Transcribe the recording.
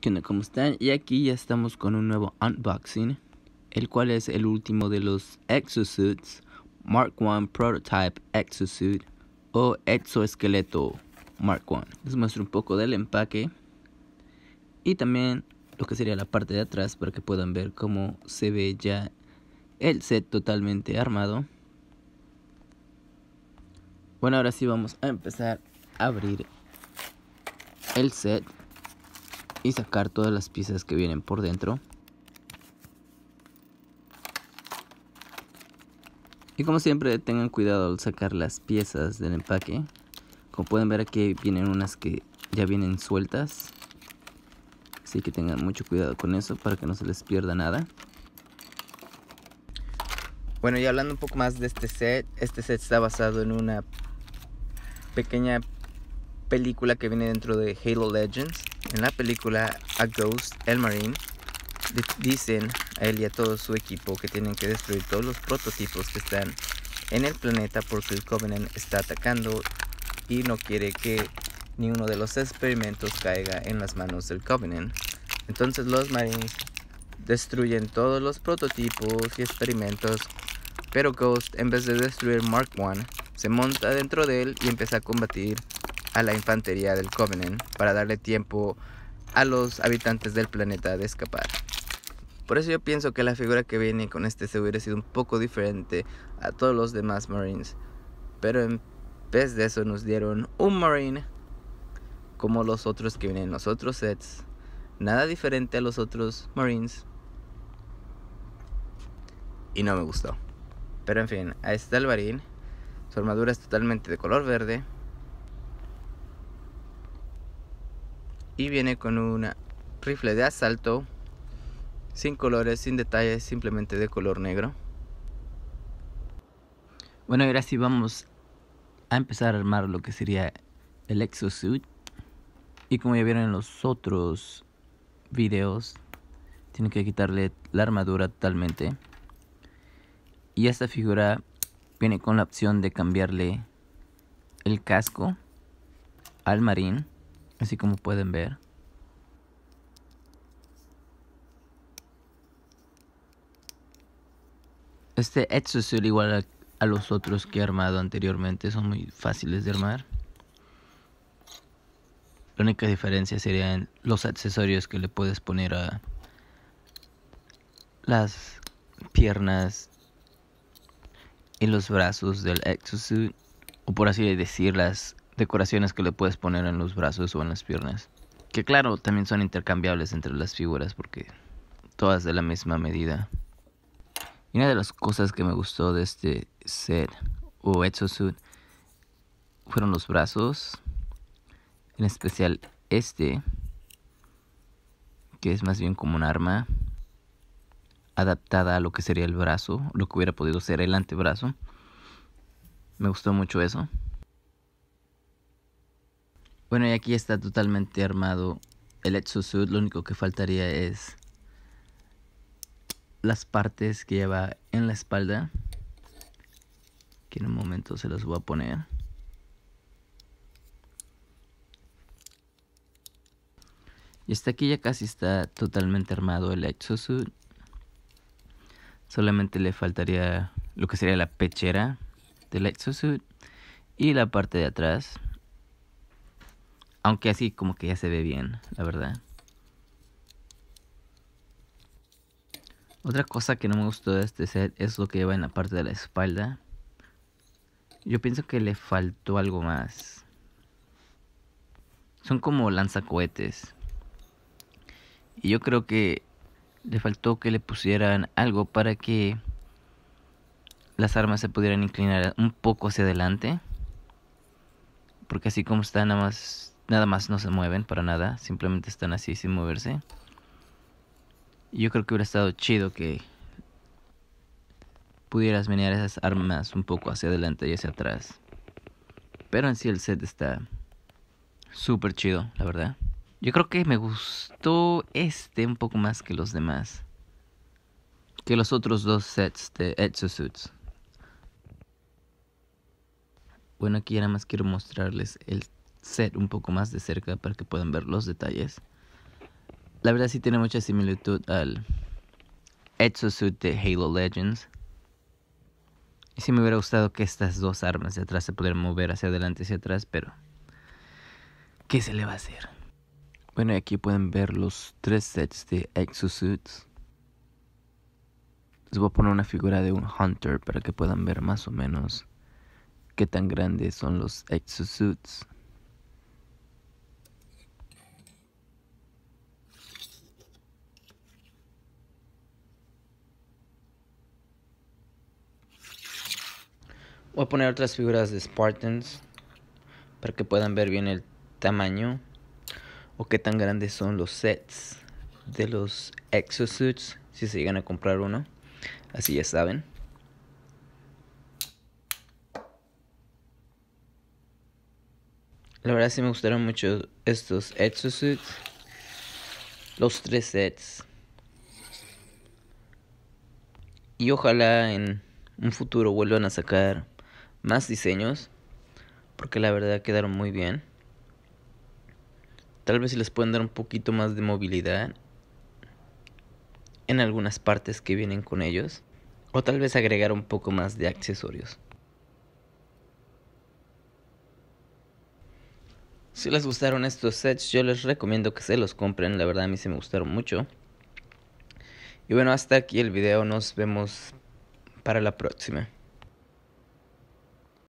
¿Qué onda? ¿Cómo están? Y aquí ya estamos con un nuevo unboxing, el cual es el último de los exosuits Mark one Prototype Exosuit o Exoesqueleto Mark one Les muestro un poco del empaque y también lo que sería la parte de atrás para que puedan ver cómo se ve ya el set totalmente armado. Bueno, ahora sí vamos a empezar a abrir el set y sacar todas las piezas que vienen por dentro. Y como siempre tengan cuidado al sacar las piezas del empaque. Como pueden ver aquí vienen unas que ya vienen sueltas. Así que tengan mucho cuidado con eso para que no se les pierda nada. Bueno y hablando un poco más de este set. Este set está basado en una pequeña película que viene dentro de Halo Legends. En la película A Ghost, el Marine, dicen a él y a todo su equipo que tienen que destruir todos los prototipos que están en el planeta porque el Covenant está atacando y no quiere que ninguno de los experimentos caiga en las manos del Covenant. Entonces los Marines destruyen todos los prototipos y experimentos, pero Ghost en vez de destruir Mark I, se monta dentro de él y empieza a combatir a la infantería del Covenant para darle tiempo a los habitantes del planeta de escapar. Por eso yo pienso que la figura que viene con este se hubiera sido un poco diferente a todos los demás Marines. Pero en vez de eso nos dieron un Marine como los otros que vienen en los otros sets. Nada diferente a los otros Marines. Y no me gustó. Pero en fin, ahí está el Marine. Su armadura es totalmente de color verde. y viene con un rifle de asalto sin colores, sin detalles, simplemente de color negro. Bueno, ahora sí vamos a empezar a armar lo que sería el exosuit. Y como ya vieron en los otros videos, tiene que quitarle la armadura totalmente. Y esta figura viene con la opción de cambiarle el casco al marín Así como pueden ver. Este Exosuit igual a, los otros que he armado anteriormente. Son muy fáciles de armar. La única diferencia serían los accesorios que le puedes poner a las piernas y los brazos del exosuit. O por así decirlas decoraciones que le puedes poner en los brazos o en las piernas. Que claro, también son intercambiables entre las figuras porque todas de la misma medida. Y una de las cosas que me gustó de este set o exosuit fueron los brazos, en especial este, que es más bien como un arma adaptada a lo que sería el brazo, lo que hubiera podido ser el antebrazo. Me gustó mucho eso. Bueno, y aquí está totalmente armado el exosuit, Lo único que faltaría es las partes que lleva en la espalda. Que en un momento se las voy a poner. Y hasta aquí ya casi está totalmente armado el Exosuit. Solamente le faltaría lo que sería la pechera del Exosuit y la parte de atrás. Aunque así como que ya se ve bien, la verdad. Otra cosa que no me gustó de este set es lo que lleva en la parte de la espalda. Yo pienso que le faltó algo más. Son como lanzacohetes. Y yo creo que le faltó que le pusieran algo para que las armas se pudieran inclinar un poco hacia adelante. Porque así como está, nada más Nada más no se mueven para nada. Simplemente están así sin moverse. Yo creo que hubiera estado chido que pudieras menear esas armas un poco hacia adelante y hacia atrás. Pero en sí el set está súper chido, la verdad. Yo creo que me gustó este un poco más que los demás. Que los otros dos sets de Exosuits. Bueno, aquí ya nada más quiero mostrarles el set un poco más de cerca para que puedan ver los detalles. La verdad sí tiene mucha similitud al Exosuit de Halo Legends. Y si me hubiera gustado que estas dos armas de atrás se pudieran mover hacia adelante y hacia atrás, pero ¿qué se le va a hacer? Bueno, aquí pueden ver los tres sets de Exosuits. Les voy a poner una figura de un Hunter para que puedan ver más o menos qué tan grandes son los Exosuits. Voy a poner otras figuras de Spartans para que puedan ver bien el tamaño o qué tan grandes son los sets de los exosuits si se llegan a comprar uno. Así ya saben. La verdad sí me gustaron mucho estos exosuits. Los tres sets. Y ojalá en un futuro vuelvan a sacar más diseños, porque la verdad quedaron muy bien. Tal vez si les pueden dar un poquito más de movilidad en algunas partes que vienen con ellos, o tal vez agregar un poco más de accesorios. Si les gustaron estos sets, yo les recomiendo que se los compren, la verdad a mí se me gustaron mucho. Y bueno, hasta aquí el video, nos vemos para la próxima.